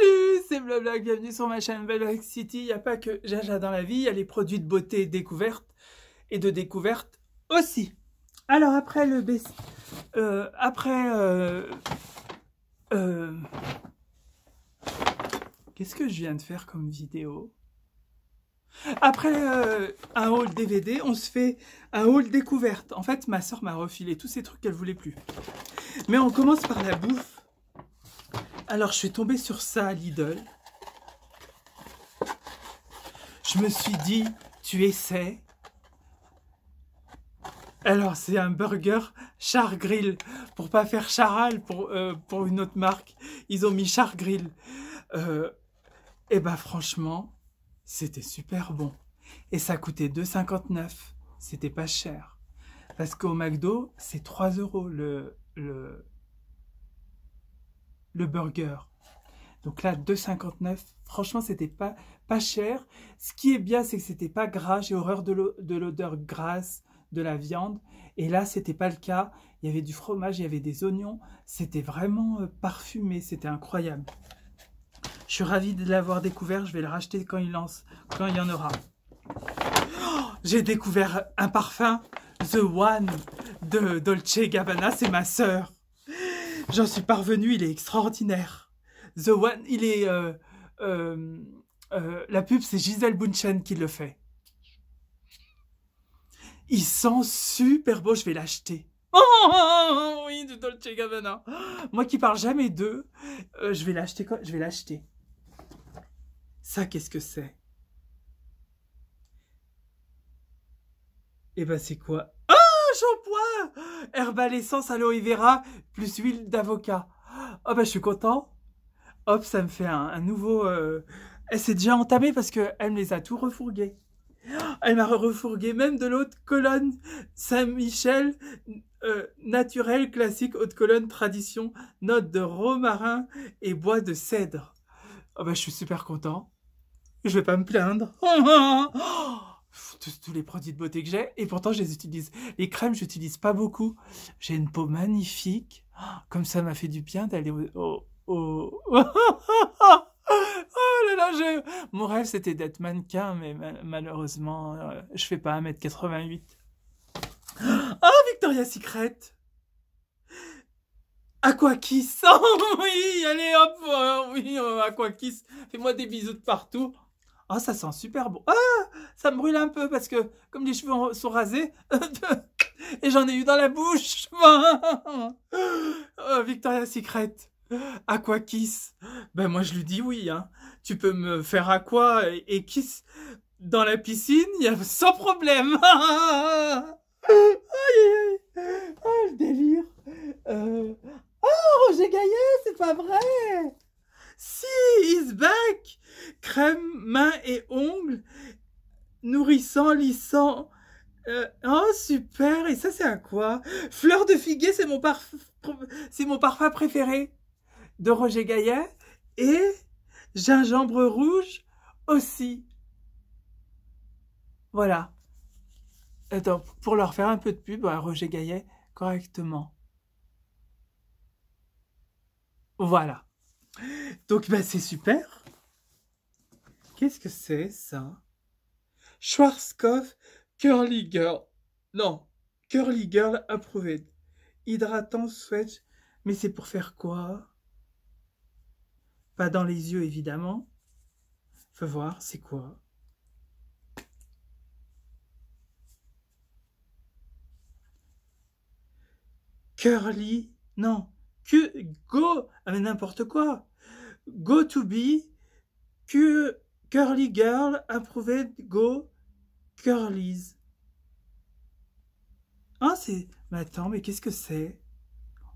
Salut, c'est Blabla. bienvenue sur ma chaîne Blablac City. Il n'y a pas que Jaja dans la vie, il y a les produits de beauté découverte et de découverte aussi. Alors après le B, euh, après... Euh, euh, qu'est-ce que je viens de faire comme vidéo après un haul DVD, on se fait un haul découverte. En fait, ma soeur m'a refilé tous ces trucs qu'elle voulait plus. Mais on commence par la bouffe. Alors, je suis tombée sur ça à Lidl. Je me suis dit, tu essaies. Alors, c'est un burger char grill. Pour pas faire charal pour, euh, pour une autre marque, ils ont mis char grill. Euh, eh et ben, franchement, c'était super bon. Et ça coûtait 2,59. C'était pas cher. Parce qu'au McDo, c'est 3 euros le, le burger. Donc là, 2,59. Franchement, c'était pas, pas cher. Ce qui est bien, c'est que c'était pas gras. J'ai horreur de l'odeur grasse de la viande. Et là, c'était pas le cas. Il y avait du fromage, il y avait des oignons. C'était vraiment euh, parfumé. C'était incroyable. Je suis ravie de l'avoir découvert. Je vais le racheter quand il lance, quand il y en aura. Oh, j'ai découvert un parfum, The One de Dolce Gabbana. C'est ma sœur. J'en suis parvenu, il est extraordinaire. The One, il est. Euh, euh, euh, la pub, c'est Gisèle Bunchen qui le fait. Il sent super beau, je vais l'acheter. Oh, oh, oh, oh oui, du Dolce Gabbana. Moi qui parle jamais d'eux, je vais l'acheter quoi Je vais l'acheter. Ça, qu'est-ce que c'est Eh ben, c'est quoi shampoing Herbal essence aloe vera plus huile d'avocat. Oh bah je suis content. Hop, ça me fait un, nouveau... Euh, elle s'est déjà entamée parce qu'elle me les a tout refourgués. Elle m'a refourgué même de l'autre colonne. Saint-Michel, euh, naturel, classique, haute colonne, tradition, note de romarin et bois de cèdre. Oh ben, je suis super content. Je vais pas me plaindre. Oh tous, les produits de beauté que j'ai et pourtant je les utilise. Les crèmes, j'utilise pas beaucoup. J'ai une peau magnifique. Oh, comme ça m'a fait du bien d'aller au... oh là là, je... mon rêve c'était d'être mannequin, mais malheureusement, euh, je fais pas 1m88. Ah, Victoria Secret Aquakiss Oh oui, allez hop, oh, oui, euh, Aquakiss, fais-moi des bisous de partout ah, ça sent super bon. Ah, ça me brûle un peu parce que comme les cheveux sont rasés, et j'en ai eu dans la bouche. Oh, Victoria Secret. À quoi kiss Ben moi je lui dis oui. Hein. Tu peux me faire à quoi et kiss dans la piscine, sans problème. aïe, aïe. Oh le délire. Euh, oh Roger Gaillet, c'est pas vrai. Si, is se crème, mains et ongles, nourrissant, lissant. Euh, oh, super Et ça, c'est à quoi Fleur de figuier, c'est mon, mon parfum préféré de Roger Gaillet. Et gingembre rouge aussi. Voilà. Attends, pour leur faire un peu de pub euh, Roger Gaillet correctement. Voilà. Donc, ben, c'est super. Qu'est-ce que c'est, ça Schwarzkopf Curly Girl. Non, Curly Girl approuvé. Hydratant, sweat, mais c'est pour faire quoi Pas dans les yeux, évidemment. Faut voir, c'est quoi Curly, non, que go, ah mais n'importe quoi. Go to be, que Curly Girl approuvé, go curlies. Ah, c'est. Mais attends, mais qu'est-ce que c'est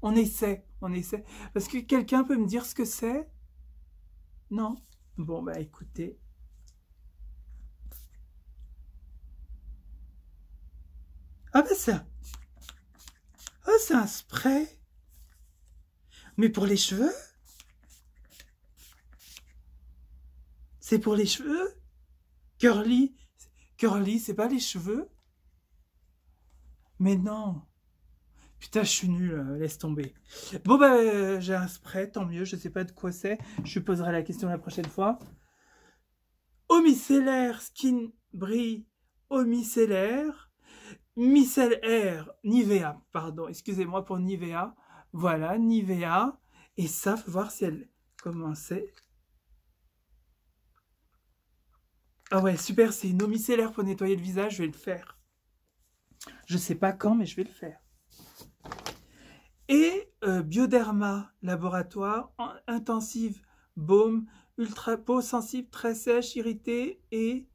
On essaie, on essaie. Parce que quelqu'un peut me dire ce que c'est Non Bon, bah écoutez. Ah, bah ça. Ah, oh, c'est un spray. Mais pour les cheveux pour les cheveux Curly, curly, c'est pas les cheveux Mais non Putain, je suis nul, euh, laisse tomber. Bon, ben, j'ai un spray, tant mieux, je sais pas de quoi c'est. Je poserai la question la prochaine fois. omicellaire skin brie, homicellaire, micellaire, Nivea, pardon, excusez-moi pour Nivea. Voilà, Nivea. Et ça, faut voir si elle commençait Ah ouais, super, c'est une eau micellaire pour nettoyer le visage, je vais le faire. Je sais pas quand, mais je vais le faire. Et euh, Bioderma Laboratoire, intensive, baume, ultra peau sensible, très sèche, irritée et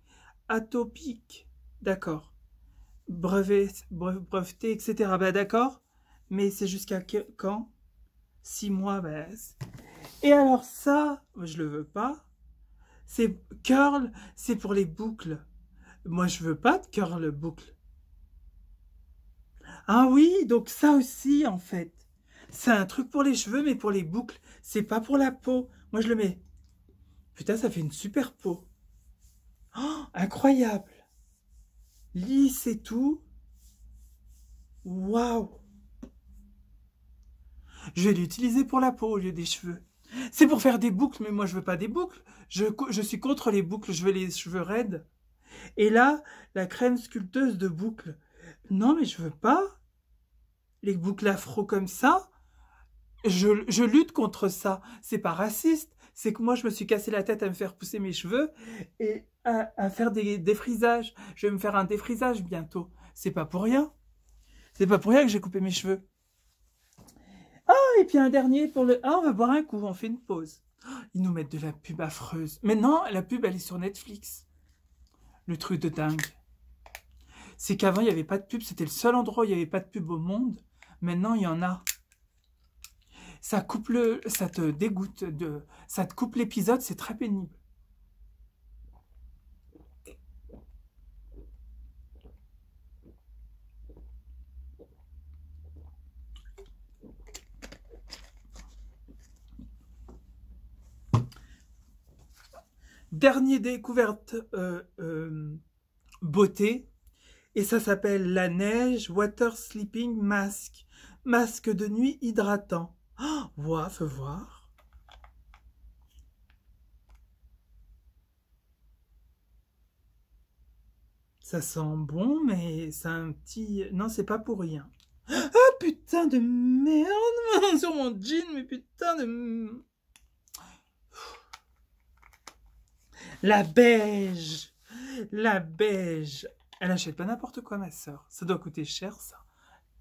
atopique. D'accord. Brevet, breveté, etc. Bah, d'accord. Mais c'est jusqu'à quand Six mois, bah... Et alors ça, je le veux pas. C'est curl, c'est pour les boucles. Moi, je veux pas de curl boucle. Ah oui, donc ça aussi, en fait. C'est un truc pour les cheveux, mais pour les boucles. C'est pas pour la peau. Moi, je le mets. Putain, ça fait une super peau. Oh, incroyable. Lisse et tout. Waouh. Je vais l'utiliser pour la peau au lieu des cheveux. C'est pour faire des boucles, mais moi je veux pas des boucles. Je, suis contre les boucles, je veux les cheveux raides. Et là, la crème sculpteuse de boucles. Non, mais je veux pas. Les boucles afro comme ça. Je, lutte contre ça. C'est pas raciste. C'est que moi, je me suis cassé la tête à me faire pousser mes cheveux et à, à faire des défrisages. Je vais me faire un défrisage bientôt. C'est pas pour rien. C'est pas pour rien que j'ai coupé mes cheveux et puis un dernier pour le... Ah, on va boire un coup, on fait une pause. Oh, ils nous mettent de la pub affreuse. Maintenant, la pub, elle est sur Netflix. Le truc de dingue. C'est qu'avant, il n'y avait pas de pub. C'était le seul endroit où il n'y avait pas de pub au monde. Maintenant, il y en a. Ça coupe le... Ça te dégoûte. De... Ça te coupe l'épisode. C'est très pénible. Dernier découverte euh, euh, beauté, et ça s'appelle la neige Water Sleeping Mask, masque de nuit hydratant. Oh, voir, faut voir. Ça sent bon, mais c'est un petit... Non, c'est pas pour rien. Ah, putain de merde Sur mon jean, mais putain de... La beige La beige Elle achète pas n'importe quoi, ma soeur. Ça doit coûter cher, ça.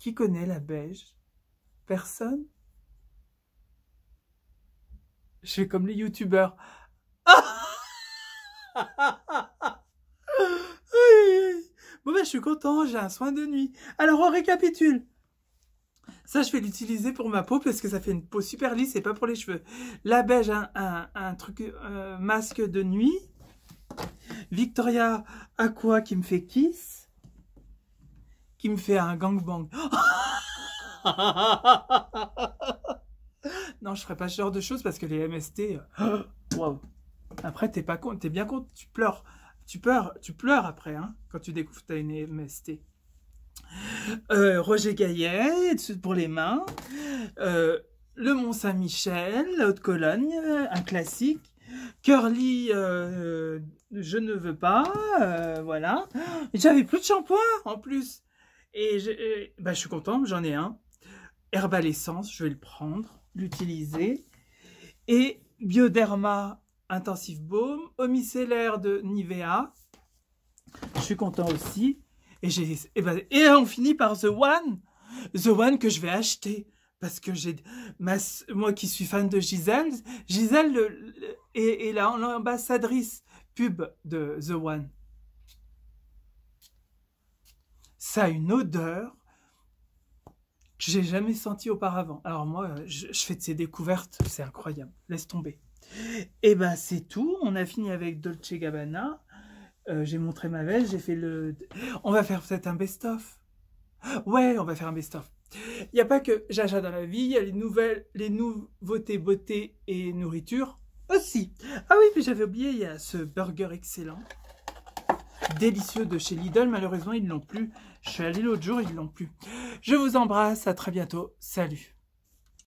Qui connaît la beige Personne Je fais comme les youtubeurs. oui. Bon ben, je suis content, j'ai un soin de nuit. Alors, on récapitule. Ça, je vais l'utiliser pour ma peau parce que ça fait une peau super lisse et pas pour les cheveux. La beige, un, un, truc euh, masque de nuit. Victoria Aqua qui me fait kiss, qui me fait un gangbang. non, je ferai pas ce genre de choses parce que les MST, Après, t'es pas t'es bien con tu pleures, tu pleures, tu pleures après, hein, quand tu découvres que t'as une MST. Euh, Roger Gaillet, pour les mains. Euh, le Mont-Saint-Michel, la Haute-Cologne, un classique. Curly euh, je ne veux pas, euh, voilà. J'avais plus de shampoing en plus. Et je, euh, bah, suis contente, j'en ai un. Herbal Essence, je vais le prendre, l'utiliser. Et Bioderma Intensive Baume, omicellaire de Nivea. Je suis content aussi. Et, et, bah, et on finit par The One. The One que je vais acheter parce que j'ai moi qui suis fan de Gisèle, Gisèle le, est l'ambassadrice pub de The One. Ça a une odeur que j'ai jamais sentie auparavant. Alors moi, je, fais de ces découvertes, c'est incroyable. Laisse tomber. Et eh ben c'est tout. On a fini avec Dolce Gabbana. Euh, j'ai montré ma veste, j'ai fait le... On va faire peut-être un best-of. Ouais, on va faire un best-of. Il n'y a pas que Jaja dans la vie, il y a les nouvelles, les nouveautés beauté et nourriture aussi. Ah oui, puis j'avais oublié, il y a ce burger excellent. Délicieux de chez Lidl. Malheureusement, ils ne l'ont plus. Je suis allée l'autre jour, ils ne l'ont plus. Je vous embrasse. À très bientôt. Salut.